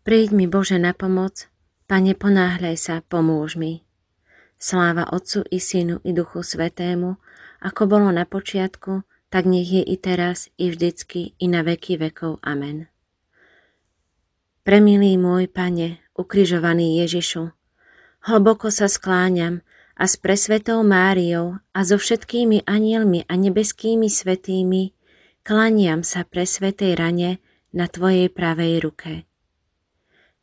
Príď mi Bože na pomoc, Pane ponáhľaj sa, pomôž mi. Sláva Otcu i Synu i Duchu Svetému, ako bolo na počiatku, tak nech je i teraz, i vždycky, i na veky vekov. Amen. Premilý môj Pane, ukrižovaný Ježišu, hlboko sa skláňam a s presvetou Máriou a so všetkými anielmi a nebeskými svetými klaniam sa pre svetej rane na Tvojej pravej ruke.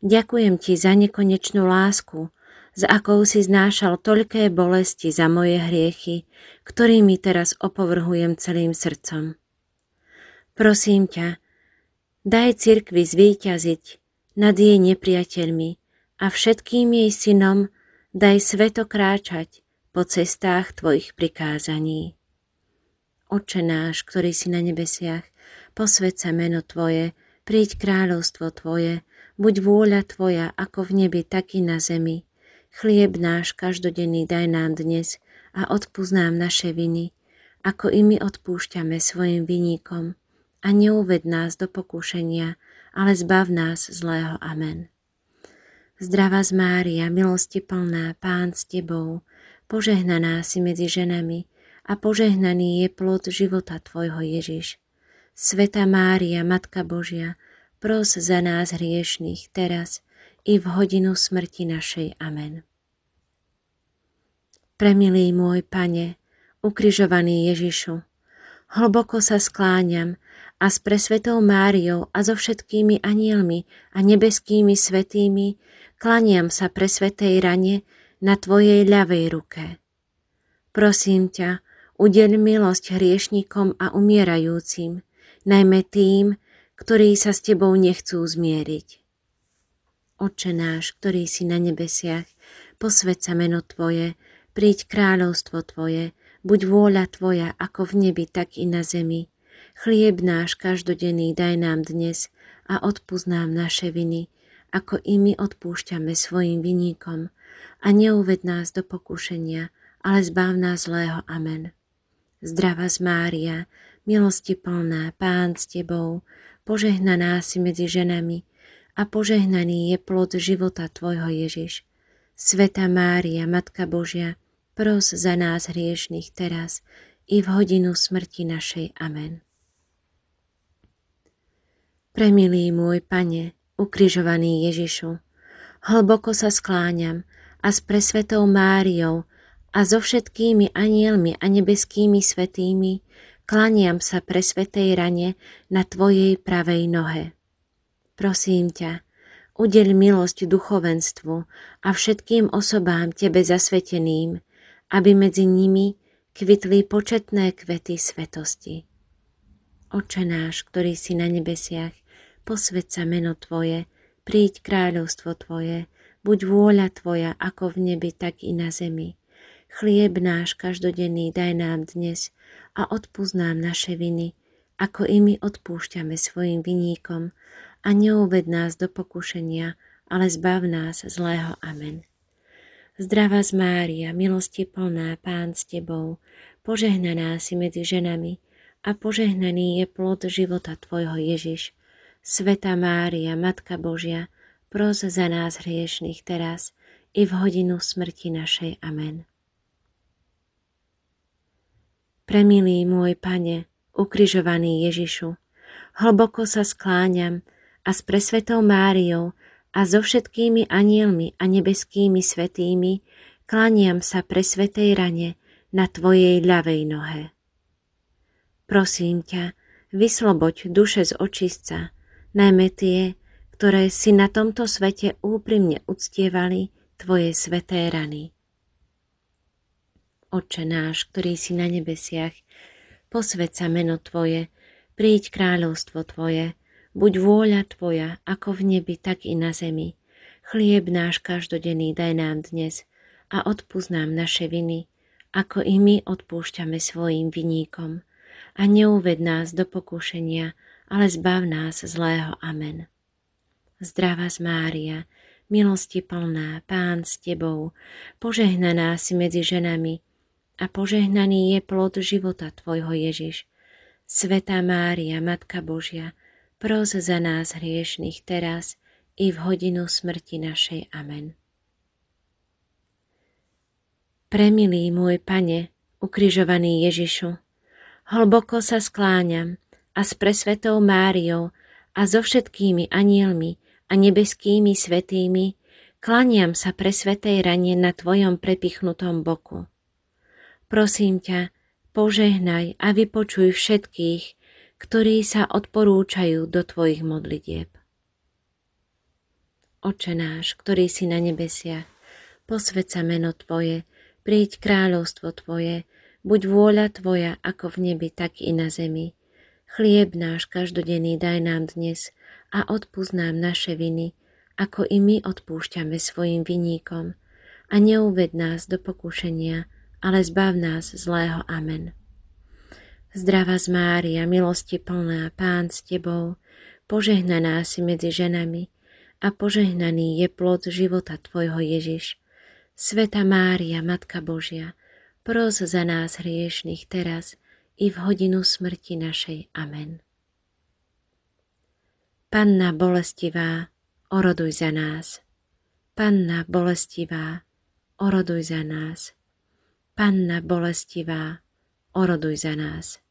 Ďakujem ti za nekonečnú lásku, za akou si znášal toľké bolesti za moje hriechy, ktorými teraz opovrhujem celým srdcom. Prosím ťa, daj cirkvi zvíťaziť nad jej nepriateľmi a všetkým jej synom daj sveto kráčať po cestách tvojich prikázaní. Oče náš, ktorý si na nebesiach, posved sa meno Tvoje, príď kráľovstvo Tvoje, Buď vôľa Tvoja, ako v nebi, tak i na zemi. Chlieb náš každodenný daj nám dnes a odpúsť nám naše viny, ako i my odpúšťame svojim viníkom. A neuved nás do pokušenia, ale zbav nás zlého. Amen. Zdrava z Mária, milosti plná, Pán s Tebou, požehnaná si medzi ženami a požehnaný je plod života Tvojho Ježiš. Sveta Mária, Matka Božia, Pros za nás hriešných teraz i v hodinu smrti našej. Amen. Premilý môj Pane, ukrižovaný Ježišu, hlboko sa skláňam a s presvetou Máriou a so všetkými anielmi a nebeskými svetými klaniam sa pre svetej rane na Tvojej ľavej ruke. Prosím ťa, udeľ milosť hriešnikom a umierajúcim, najmä tým, ktorí sa s tebou nechcú zmieriť. Oče náš, ktorý si na nebesiach, posved sa meno Tvoje, príď kráľovstvo Tvoje, buď vôľa Tvoja ako v nebi, tak i na zemi. Chlieb náš každodenný daj nám dnes a odpúsť nám naše viny, ako i my odpúšťame svojim viníkom A neuved nás do pokušenia, ale zbav nás zlého. Amen. Zdrava z Mária, milosti plná, Pán s Tebou, požehnaná si medzi ženami a požehnaný je plod života Tvojho Ježiš. Sveta Mária, Matka Božia, pros za nás hriešných teraz i v hodinu smrti našej. Amen. Premilý môj Pane, ukrižovaný Ježišu, hlboko sa skláňam a s presvetou Máriou a so všetkými anielmi a nebeskými svetými Klániam sa pre svetej rane na Tvojej pravej nohe. Prosím ťa, udeľ milosť duchovenstvu a všetkým osobám Tebe zasveteným, aby medzi nimi kvitli početné kvety svetosti. Oče náš, ktorý si na nebesiach, posved sa meno Tvoje, príď kráľovstvo Tvoje, buď vôľa Tvoja ako v nebi, tak i na zemi. Chlieb náš každodenný daj nám dnes a odpúsť nám naše viny, ako i my odpúšťame svojim viníkom a neuved nás do pokušenia, ale zbav nás zlého. Amen. Zdrava z Mária, milosti plná, Pán s Tebou, požehnaná si medzi ženami a požehnaný je plod života Tvojho Ježiš. Sveta Mária, Matka Božia, pros za nás hriešných teraz i v hodinu smrti našej. Amen. Premilý môj pane, ukrižovaný Ježišu, hlboko sa skláňam a s presvetou Máriou a so všetkými anielmi a nebeskými svetými klaniam sa pre svetej rane na Tvojej ľavej nohe. Prosím ťa, vysloboď duše z očistca, najmä tie, ktoré si na tomto svete úprimne uctievali Tvoje sveté rany. Oče náš, ktorý si na nebesiach, posved sa meno Tvoje, príď kráľovstvo Tvoje, buď vôľa Tvoja, ako v nebi, tak i na zemi. Chlieb náš každodenný daj nám dnes a odpúsť nám naše viny, ako i my odpúšťame svojim viníkom. A neuved nás do pokušenia, ale zbav nás zlého. Amen. Zdravá z Mária, milosti plná, Pán s Tebou, požehnaná si medzi ženami a požehnaný je plod života Tvojho Ježiš. Sveta Mária, Matka Božia, pros za nás hriešných teraz i v hodinu smrti našej. Amen. Premilý môj Pane, ukrižovaný Ježišu, hlboko sa skláňam a s presvetou Máriou a so všetkými anielmi a nebeskými svetými kláňam sa pre svetej rane na Tvojom prepichnutom boku. Prosím ťa, požehnaj a vypočuj všetkých, ktorí sa odporúčajú do tvojich modlitieb. Oče náš, ktorý si na nebesiach, posved sa meno Tvoje, príď kráľovstvo Tvoje, buď vôľa Tvoja ako v nebi, tak i na zemi. Chlieb náš každodenný daj nám dnes a odpúsť nám naše viny, ako i my odpúšťame svojim viníkom. A neuved nás do pokušenia, ale zbav nás zlého. Amen. Zdravá z Mária, milosti plná, Pán s Tebou, požehnaná si medzi ženami a požehnaný je plod života Tvojho Ježiš. Sveta Mária, Matka Božia, pros za nás hriešných teraz i v hodinu smrti našej. Amen. Panna bolestivá, oroduj za nás. Panna bolestivá, oroduj za nás. Panna bolestivá, oroduj za nás.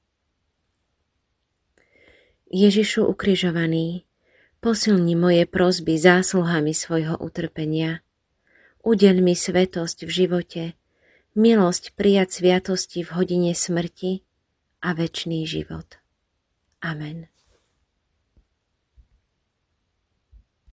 Ježišu ukrižovaný, posilni moje prosby zásluhami svojho utrpenia. Udeľ mi svetosť v živote, milosť prijať sviatosti v hodine smrti a večný život. Amen.